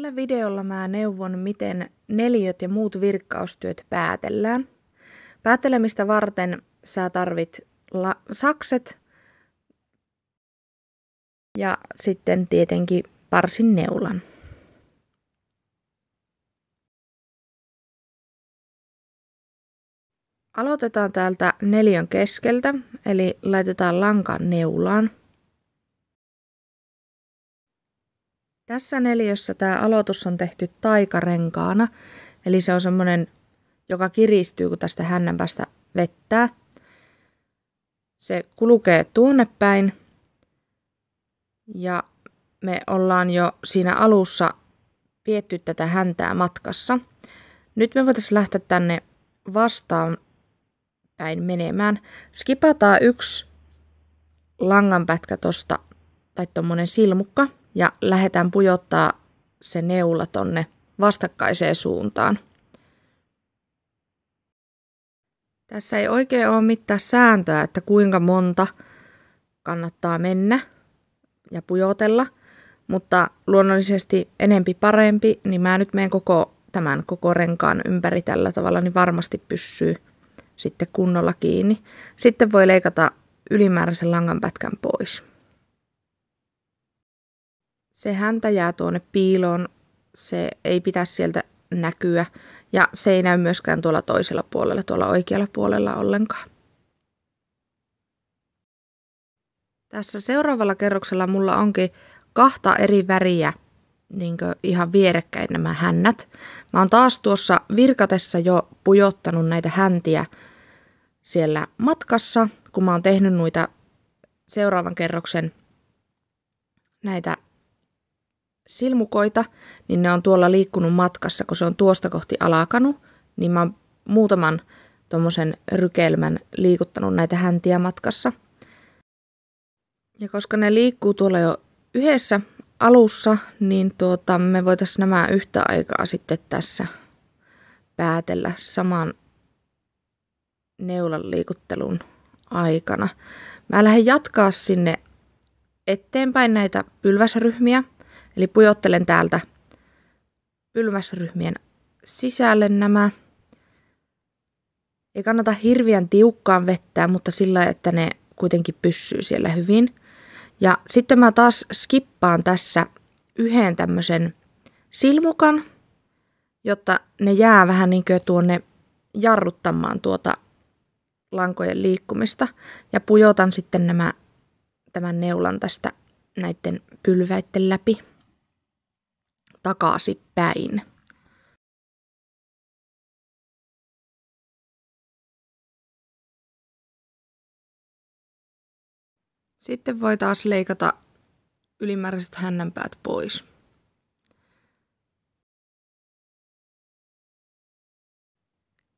Tällä videolla mä neuvon, miten neliöt ja muut virkkaustyöt päätellään. Päättelemistä varten sä tarvit la- sakset ja sitten tietenkin parsin neulan. Aloitetaan täältä neljön keskeltä, eli laitetaan lankan neulaan. Tässä neliössä tämä aloitus on tehty taikarenkaana, eli se on semmoinen, joka kiristyy, kun tästä päästä vettää. Se kulkee tuonne päin ja me ollaan jo siinä alussa pietty tätä häntää matkassa. Nyt me voitaisiin lähteä tänne vastaan päin menemään. Skipataan yksi langanpätkä tosta, tai tuommoinen silmukka – ja lähdetään pujottaa se neula tonne vastakkaiseen suuntaan. Tässä ei oikein ole mitään sääntöä, että kuinka monta kannattaa mennä ja pujotella, mutta luonnollisesti enempi parempi, niin mä nyt menen koko tämän koko renkaan ympäri tällä tavalla, niin varmasti pysyy sitten kunnolla kiinni. Sitten voi leikata ylimääräisen langanpätkän pois se häntä jää tuonne piiloon, se ei pitäisi sieltä näkyä ja se ei näy myöskään tuolla toisella puolella, tuolla oikealla puolella ollenkaan. Tässä seuraavalla kerroksella mulla onkin kahta eri väriä niin ihan vierekkäin nämä hännät. Mä oon taas tuossa virkatessa jo pujottanut näitä häntiä siellä matkassa, kun mä oon tehnyt noita seuraavan kerroksen näitä silmukoita, niin ne on tuolla liikkunut matkassa, kun se on tuosta kohti alakanut, niin mä oon muutaman tuommoisen rykelmän liikuttanut näitä häntiä matkassa. Ja koska ne liikkuu tuolla jo yhdessä alussa, niin tuota, me voitaisiin nämä yhtä aikaa sitten tässä päätellä saman neulan liikuttelun aikana. Mä lähden jatkaa sinne eteenpäin näitä pylväsryhmiä, Eli pujottelen täältä pylväsryhmien sisälle nämä. Ei kannata hirveän tiukkaan vettää, mutta sillä että ne kuitenkin pysyy siellä hyvin. Ja sitten mä taas skippaan tässä yhden tämmöisen silmukan, jotta ne jää vähän niin kuin tuonne jarruttamaan tuota lankojen liikkumista. Ja pujotan sitten nämä, tämän neulan tästä näiden pylväitten läpi takaisin päin. Sitten voi taas leikata ylimääräiset hännänpäät pois.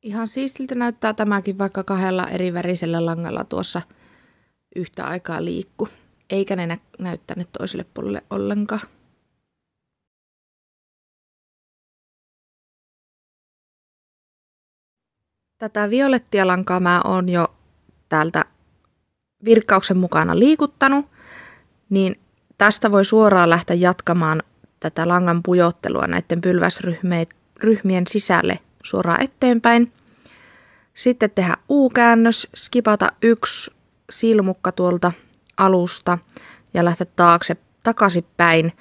Ihan siistiltä näyttää tämäkin, vaikka kahdella eri värisellä langalla tuossa yhtä aikaa liikku. Eikä ne näyttäneet toiselle puolelle ollenkaan. Tätä violettia lankaa mä oon jo täältä virkkauksen mukana liikuttanut, niin tästä voi suoraan lähteä jatkamaan tätä langan pujottelua näiden pylväsryhmien sisälle suoraan eteenpäin. Sitten tehdä U-käännös, skipata yksi silmukka tuolta alusta ja lähteä taakse takaisinpäin.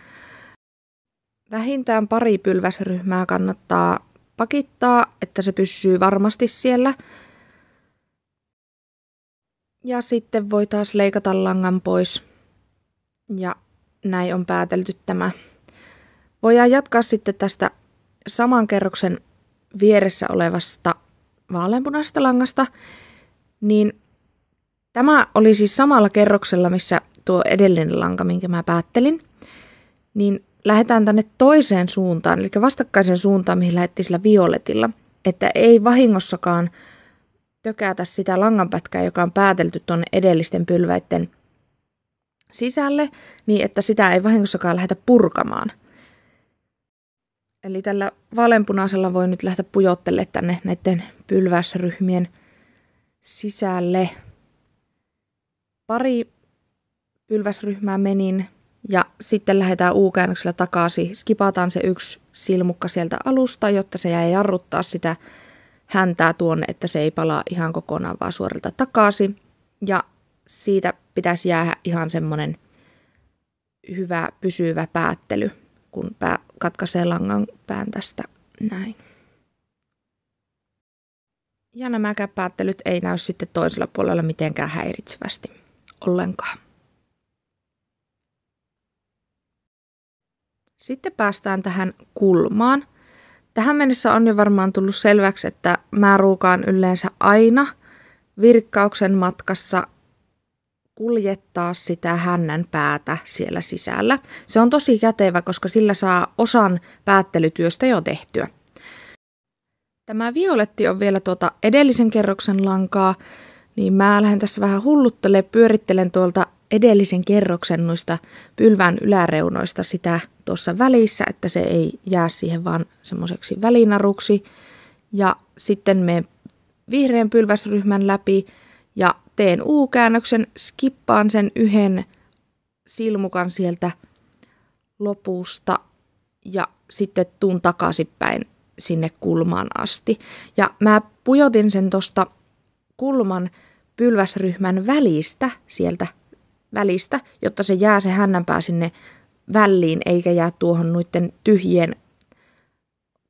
Vähintään pari pylväsryhmää kannattaa pakittaa, että se pysyy varmasti siellä. Ja sitten voi taas leikata langan pois. Ja näin on päätelty tämä. Voidaan jatkaa sitten tästä saman kerroksen vieressä olevasta vaaleanpunaisesta langasta. Niin tämä oli siis samalla kerroksella, missä tuo edellinen lanka, minkä mä päättelin. Niin lähdetään tänne toiseen suuntaan, eli vastakkaisen suuntaan, mihin lähdettiin sillä violetilla, että ei vahingossakaan tökätä sitä langanpätkää, joka on päätelty tuonne edellisten pylväiden sisälle, niin että sitä ei vahingossakaan lähdetä purkamaan. Eli tällä valenpunaisella voi nyt lähteä pujottelemaan tänne näiden pylväsryhmien sisälle. Pari pylväsryhmää menin sitten lähdetään U-käännöksellä takaisin, skipataan se yksi silmukka sieltä alusta, jotta se jää jarruttaa sitä häntää tuonne, että se ei palaa ihan kokonaan vaan suorilta takaisin. Ja siitä pitäisi jäädä ihan semmoinen hyvä pysyvä päättely, kun pää, katkaisee langan pään tästä näin. Ja nämä päättelyt ei näy sitten toisella puolella mitenkään häiritsevästi ollenkaan. Sitten päästään tähän kulmaan. Tähän mennessä on jo varmaan tullut selväksi, että mä ruukaan yleensä aina virkkauksen matkassa kuljettaa sitä hännän päätä siellä sisällä. Se on tosi kätevä, koska sillä saa osan päättelytyöstä jo tehtyä. Tämä violetti on vielä tuota edellisen kerroksen lankaa, niin mä lähden tässä vähän hulluttelemaan, pyörittelen tuolta edellisen kerroksen noista pylvään yläreunoista sitä tuossa välissä, että se ei jää siihen vaan semmoiseksi välinaruksi. Ja sitten me vihreän pylväsryhmän läpi ja teen U-käännöksen, skippaan sen yhden silmukan sieltä lopusta ja sitten tuun takaisinpäin sinne kulmaan asti. Ja mä pujotin sen tuosta kulman pylväsryhmän välistä sieltä välistä, jotta se jää se hännänpää sinne väliin, eikä jää tuohon noiden tyhjien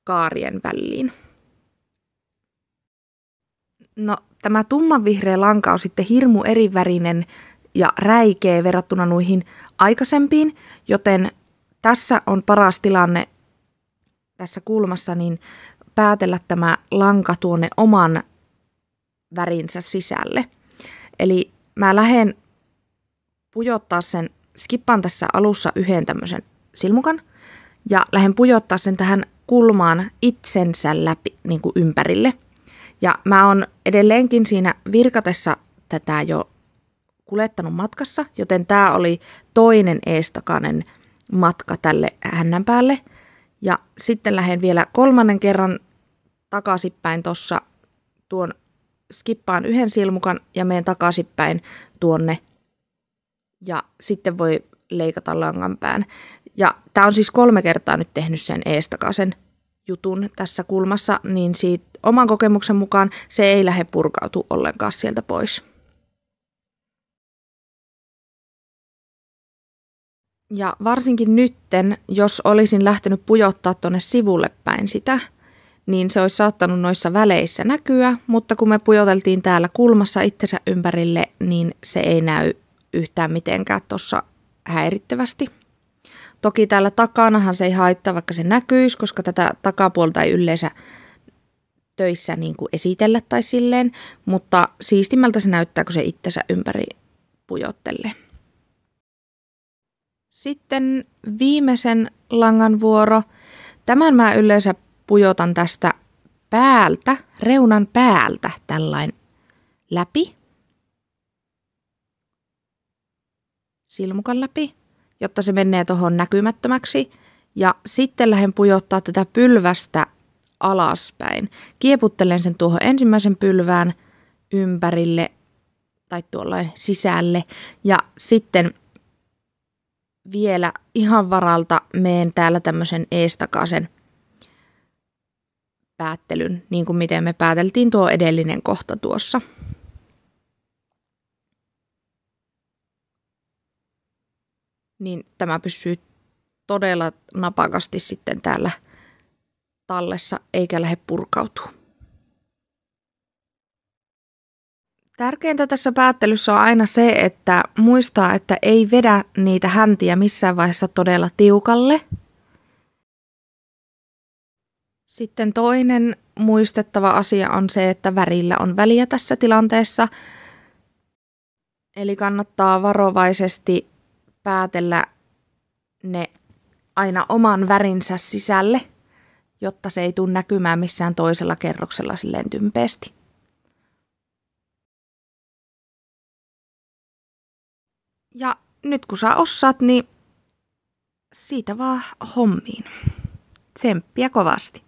kaarien väliin. No, tämä tummanvihreä lanka on sitten hirmu erivärinen ja räikeä verrattuna noihin aikaisempiin, joten tässä on paras tilanne tässä kulmassa niin päätellä tämä lanka tuonne oman värinsä sisälle. Eli mä lähden pujottaa sen, skippaan tässä alussa yhden tämmöisen silmukan ja lähden pujottaa sen tähän kulmaan itsensä läpi niin kuin ympärille. Ja mä oon edelleenkin siinä virkatessa tätä jo kulettanut matkassa, joten tämä oli toinen eestakainen matka tälle hännän päälle. Ja sitten lähden vielä kolmannen kerran takaisinpäin tuossa tuon skippaan yhden silmukan ja menen takaisinpäin tuonne ja sitten voi leikata langanpään. Ja tämä on siis kolme kertaa nyt tehnyt sen eestakaisen jutun tässä kulmassa, niin siitä oman kokemuksen mukaan se ei lähde purkautu ollenkaan sieltä pois. Ja varsinkin nytten, jos olisin lähtenyt pujottaa tuonne sivulle päin sitä, niin se olisi saattanut noissa väleissä näkyä, mutta kun me pujoteltiin täällä kulmassa itsensä ympärille, niin se ei näy yhtään mitenkään tuossa häirittävästi. Toki täällä takanahan se ei haittaa, vaikka se näkyisi, koska tätä takapuolta ei yleensä töissä niin kuin esitellä tai silleen, mutta siistimmältä se näyttää, kun se itsensä ympäri pujottelee. Sitten viimeisen langan vuoro. Tämän mä yleensä pujotan tästä päältä, reunan päältä tällainen läpi. silmukan läpi, jotta se menee tuohon näkymättömäksi. Ja sitten lähden pujottaa tätä pylvästä alaspäin. Kieputtelen sen tuohon ensimmäisen pylvään ympärille tai tuollain sisälle. Ja sitten vielä ihan varalta meen täällä tämmöisen eestakaisen päättelyn, niin kuin miten me pääteltiin tuo edellinen kohta tuossa. niin tämä pysyy todella napakasti sitten täällä tallessa eikä lähde purkautuu. Tärkeintä tässä päättelyssä on aina se, että muistaa, että ei vedä niitä häntiä missään vaiheessa todella tiukalle. Sitten toinen muistettava asia on se, että värillä on väliä tässä tilanteessa. Eli kannattaa varovaisesti päätellä ne aina oman värinsä sisälle, jotta se ei tule näkymään missään toisella kerroksella silleen tympeästi. Ja nyt kun sä osaat, niin siitä vaan hommiin. Tsemppiä kovasti.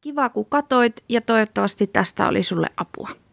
Kiva kun katoit ja toivottavasti tästä oli sulle apua.